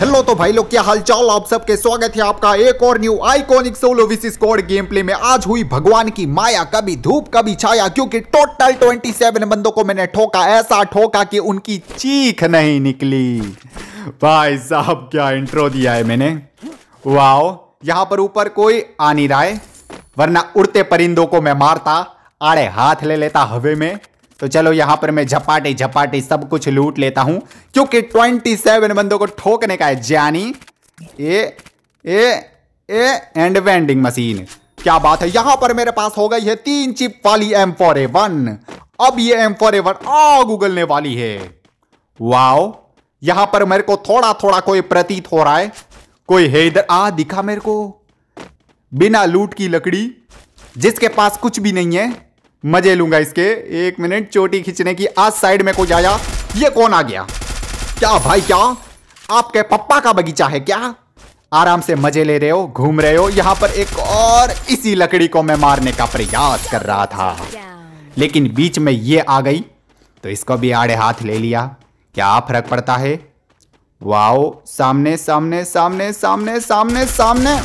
Hello तो भाई लोग क्या हाल चाल आप सबके स्वागत है आपका एक और new iconic solo vs squad game play में आज हुई भगवान की माया कभी धूप कभी छाया क्योंकि टोटल 27 बंदों को मैंने ठोका ऐसा ठोका कि उनकी चीख नहीं निकली भाई साहब क्या इंट्रो दिया है मैंने वाओ यहाँ पर ऊपर कोई आ नहीं रहा है वरना उड़ते परिंदों को मैं मारता आड़े हाथ ले लेता हवे में तो चलो यहां पर मैं झपाटे झपाटे सब कुछ लूट लेता हूं क्योंकि ट्वेंटी सेवन बंदों को ठोकने का है जानी A A A and vending machine क्या बात है यहां पर मेरे पास हो गई है तीन चिप वाली एम फोर ए वन अब ये एम फोर ए वन आग उगलने वाली है वाओ यहां पर मेरे को थोड़ा थोड़ा कोई प्रतीत हो रहा है कोई है इधर आ दिखा मेरे को बिना लूट की लकड़ी जिसके पास कुछ भी नहीं है मजे लूंगा इसके एक मिनट चोटी खींचने की आज साइड में कोई आया ये कौन आ गया क्या भाई क्या आपके पप्पा का बगीचा है क्या आराम से मजे ले रहे हो घूम रहे हो यहाँ पर एक और इसी लकड़ी को मैं मारने का प्रयास कर रहा था लेकिन बीच में ये आ गई तो इसको भी आड़े हाथ ले लिया क्या फर्क पड़ता है वाओ सामने सामने सामने सामने सामने सामने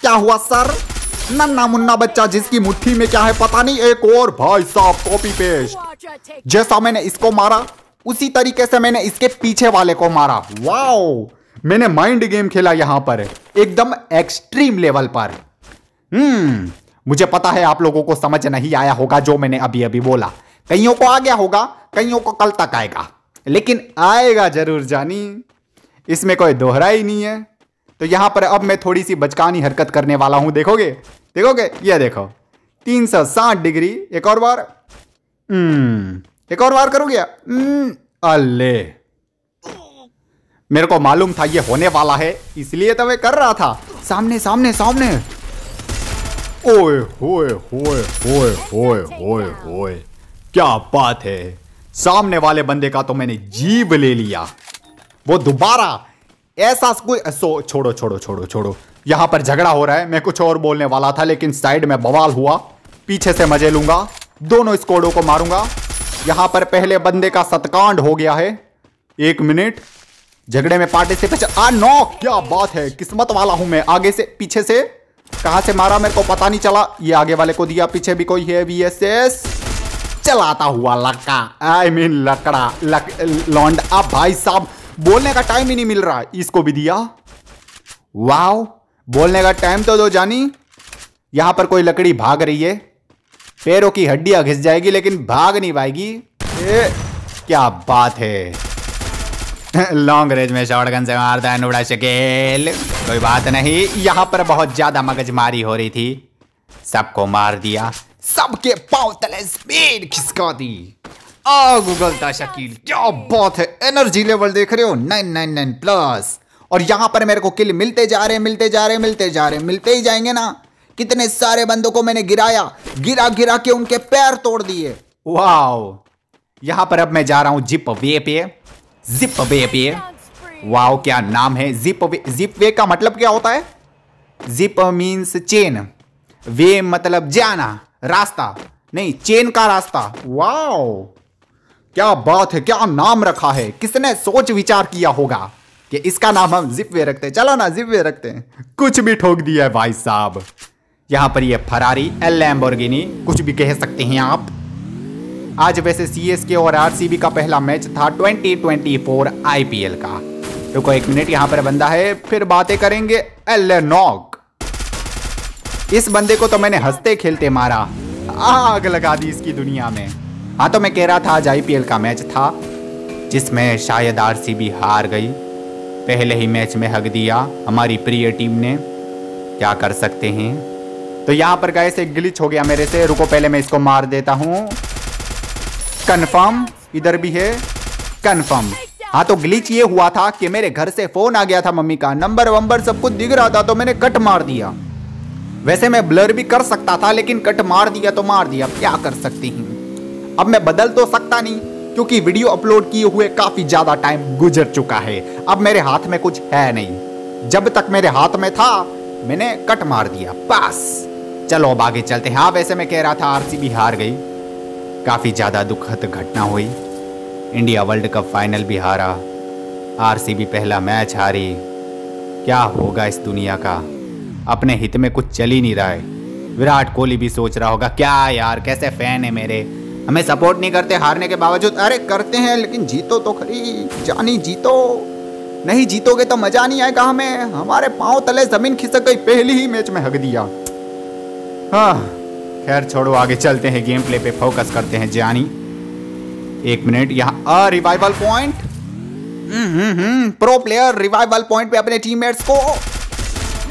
क्या हुआ सर नन्ना मुन्ना बच्चा जिसकी मुट्ठी में क्या है पता नहीं एक और भाई साहब कॉपी पेस्ट जैसा मैंने इसको मारा उसी तरीके से मैंने इसके पीछे वाले को मारा वाओ मैंने माइंड गेम खेला यहां पर एकदम एक्सट्रीम लेवल पर हम्म मुझे पता है आप लोगों को समझ नहीं आया होगा जो मैंने अभी अभी बोला कईयों को आ गया होगा कईयों को कल तक आएगा लेकिन आएगा जरूर जानी इसमें कोई दोहरा ही नहीं है तो यहाँ पर अब मैं थोड़ी सी बचकानी हरकत करने वाला हूँ देखोगे देखोगे ये देखो तीन सौ साठ डिग्री एक और बार हम्म, एक और बार करोगे हम्म, अल्ले मेरे को मालूम था ये होने वाला है इसलिए तो मैं कर रहा था सामने सामने सामने ओए होए होए होए होए होए होए क्या बात है सामने वाले बंदे का तो मैंने जीव ले लिया वो दोबारा ऐसा कोई सो छोड़ो छोड़ो छोड़ो छोड़ो यहां पर झगड़ा हो रहा है मैं कुछ और बोलने वाला था लेकिन साइड में बवाल हुआ पीछे से मजे लूंगा दोनों स्कोडो को मारूंगा यहां पर पहले बंदे का सतकांड हो गया है एक मिनट झगड़े में पार्टिसिपेट आ नो क्या बात है किस्मत वाला हूं मैं आगे से पीछे से कहां से मारा मेरे को पता नहीं चला ये आगे वाले को दिया पीछे भी कोई है वी एस एस चलाता हुआ लक्का आई I मीन mean, लकड़ा लक लौंड अब भाई साहब बोलने का टाइम ही नहीं मिल रहा इसको भी दिया वाओ बोलने का टाइम तो दो जानी यहां पर कोई लकड़ी भाग रही है पैरों की हड्डियां घिस जाएगी लेकिन भाग नहीं पाएगी ए, क्या बात है लॉन्ग रेंज में शॉटगन से मारता है नुड़ा शकेल कोई बात नहीं यहां पर बहुत ज्यादा मगजमारी हो रही थी सबको मार दिया सबके पाव तले स्पीड खिसका दी आ गूगल था शकील क्या बात है एनर्जी लेवल देख रहे हो 999 प्लस और यहां पर मेरे को किल मिलते जा रहे मिलते जा रहे मिलते जा रहे मिलते ही जाएंगे ना कितने सारे बंदों को मैंने गिराया गिरा गिरा के उनके पैर तोड़ दिए वाओ यहां पर अब मैं जा रहा हूं जिप वे पे जिप वे पे वाओ क्या नाम है जिप वे जिप वे का मतलब क्या होता है जिप मीन्स चेन वे मतलब जाना रास्ता नहीं चेन का रास्ता वाओ क्या बात है क्या नाम रखा है किसने सोच विचार किया होगा कि इसका नाम हम जिप रखते हैं चलो ना जिप रखते हैं कुछ भी ठोक दिया भाई साहब यहाँ पर ये फरारी एल लैम्बोर्गिनी कुछ भी कह सकते हैं आप आज वैसे सी और आर का पहला मैच था twenty twenty four I P L का रुको एक मिनट यहाँ पर बंदा है फिर बातें करेंगे एल नॉक इस बंदे को तो मैंने हंसते खेलते मारा आग लगा दी इसकी दुनिया में हाँ तो मैं कह रहा था आज आईपीएल का मैच था जिसमें शायद आरसीबी हार गई पहले ही मैच में हक दिया हमारी प्रिय टीम ने क्या कर सकते हैं तो यहाँ पर गए से ग्लिच हो गया मेरे से रुको पहले मैं इसको मार देता हूँ कन्फर्म इधर भी है कन्फर्म हाँ तो ग्लिच ये हुआ था कि मेरे घर से फोन आ गया था मम्मी का नंबर वंबर सब कुछ दिख रहा था तो मैंने कट मार दिया वैसे मैं ब्लर भी कर सकता था लेकिन कट मार दिया तो मार दिया क्या कर सकती हूँ अब मैं बदल तो सकता नहीं क्योंकि वीडियो अपलोड किए हुए काफ़ी ज़्यादा टाइम गुजर चुका है अब मेरे हाथ में कुछ है नहीं जब तक मेरे हाथ में था मैंने कट मार दिया पास चलो अब आगे चलते हैं हाँ वैसे मैं कह रहा था आरसीबी हार गई काफ़ी ज़्यादा दुखद घटना हुई इंडिया वर्ल्ड कप फाइनल भी हारा आरसीबी पहला मैच हारी क्या होगा इस दुनिया का अपने हित में कुछ चल ही नहीं रहा है विराट कोहली भी सोच रहा होगा क्या यार कैसे फ़ैन है मेरे हमें सपोर्ट नहीं करते हारने के बावजूद अरे करते हैं लेकिन जीतो तो खरी जानी जीतो नहीं जीतोगे तो मजा नहीं आएगा हमें हमारे पांव तले जमीन खिसक गई पहली ही मैच में हक दिया हाँ खैर छोड़ो आगे चलते हैं गेम प्ले पे फोकस करते हैं जानी एक मिनट यहाँ a revival point pro player revival point पे अपने टीममेट्स को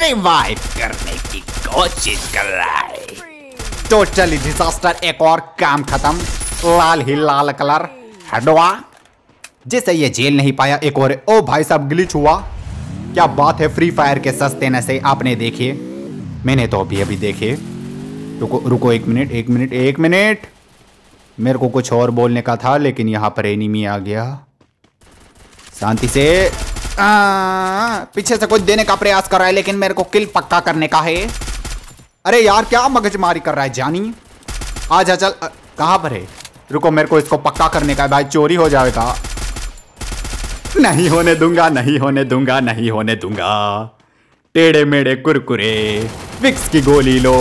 रिवाइव करने की कोशिश कर रहा है टोटली डिजास्टर एक और काम खत्म लाल ही लाल कलर हडवा जैसे ये जेल नहीं पाया एक और ओ भाई साहब ग्लिच हुआ क्या बात है फ्री फायर के सस्ते न से आपने देखे मैंने तो अभी अभी देखे रुको रुको एक मिनट एक मिनट एक मिनट मेरे को कुछ और बोलने का था लेकिन यहाँ पर एनिमी आ गया शांति से आ, पीछे से कुछ देने का प्रयास कर रहा है लेकिन मेरे को किल पक्का करने का है अरे यार क्या मगजमारी कर रहा है जानी आजा चल कहां पर है रुको मेरे को इसको पक्का करने का है भाई चोरी हो जाएगा नहीं होने दूंगा नहीं होने दूंगा नहीं होने दूंगा टेढ़े मेढ़े कुरकुरे विक्स की गोली लो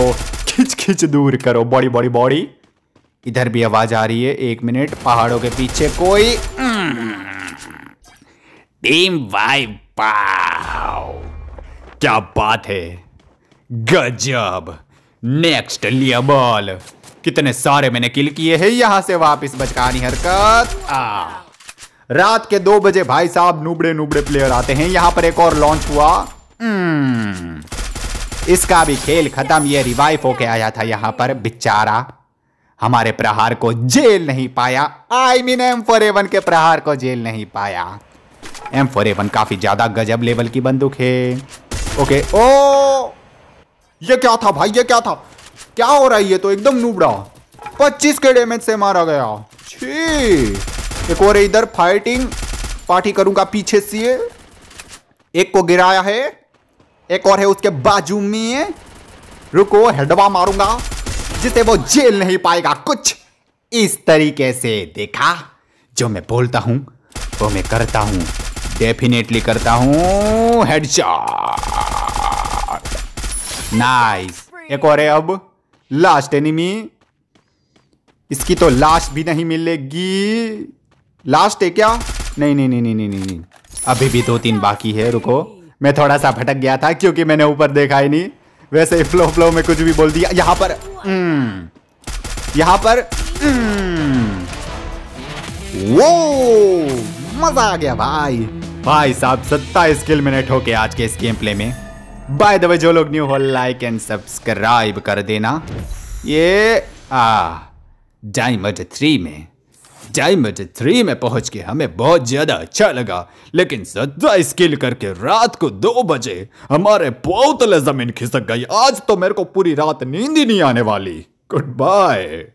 खिंच खिंच दूर करो बॉडी बॉडी बॉडी इधर भी आवाज आ रही है एक मिनट पहाड़ों के पीछे कोई टीम वाई क्या बात है गजब नेक्स्ट लिया बॉल कितने सारे मैंने किल किए हैं यहां से वापस बचकानी हरकत आ रात के दो बजे भाई साहब नुबड़े नुबड़े प्लेयर आते हैं यहां पर एक और लॉन्च हुआ हम्म। इसका भी खेल खत्म ये रिवाइव होके आया था यहां पर बिचारा हमारे प्रहार को जेल नहीं पाया I mean M four A one के प्रहार को जेल नहीं पाया एम फोर एवन काफी ज्यादा गजब लेवल की बंदूक है ओके ओ ये क्या था भाई ये क्या था क्या हो रहा है ये तो एकदम नूबड़ा पच्चीस के डेमेज से मारा गया छी एक और इधर फाइटिंग पार्टी करूंगा पीछे से एक को गिराया है एक और है उसके बाजू में रुको हेडवा मारूंगा जिसे वो जेल नहीं पाएगा कुछ इस तरीके से देखा जो मैं बोलता हूं वो मैं करता हूं डेफिनेटली करता हूं हेडशॉट नाइस एक और है अब लास्ट एनिमी इसकी तो लास्ट भी नहीं मिलेगी लास्ट है क्या नहीं नहीं नहीं नहीं नहीं नहीं अभी भी दो तीन बाकी है रुको मैं थोड़ा सा भटक गया था क्योंकि मैंने ऊपर देखा ही नहीं वैसे फ्लो फ्लो में कुछ भी बोल दिया यहाँ पर हम्म। यहाँ पर वो हम्म। मजा आ गया भाई भाई साहब सत्ताईस किल मिनट ठोके आज के इस गेम प्ले में बाय द वे जो लोग न्यू हो लाइक एंड सब्सक्राइब कर देना ये आ डायमंड थ्री में डायमंड थ्री में पहुंच के हमें बहुत ज्यादा अच्छा लगा लेकिन सद्दा स्किल करके रात को दो बजे हमारे पोतले जमीन खिसक गई आज तो मेरे को पूरी रात नींद ही नहीं आने वाली गुड बाय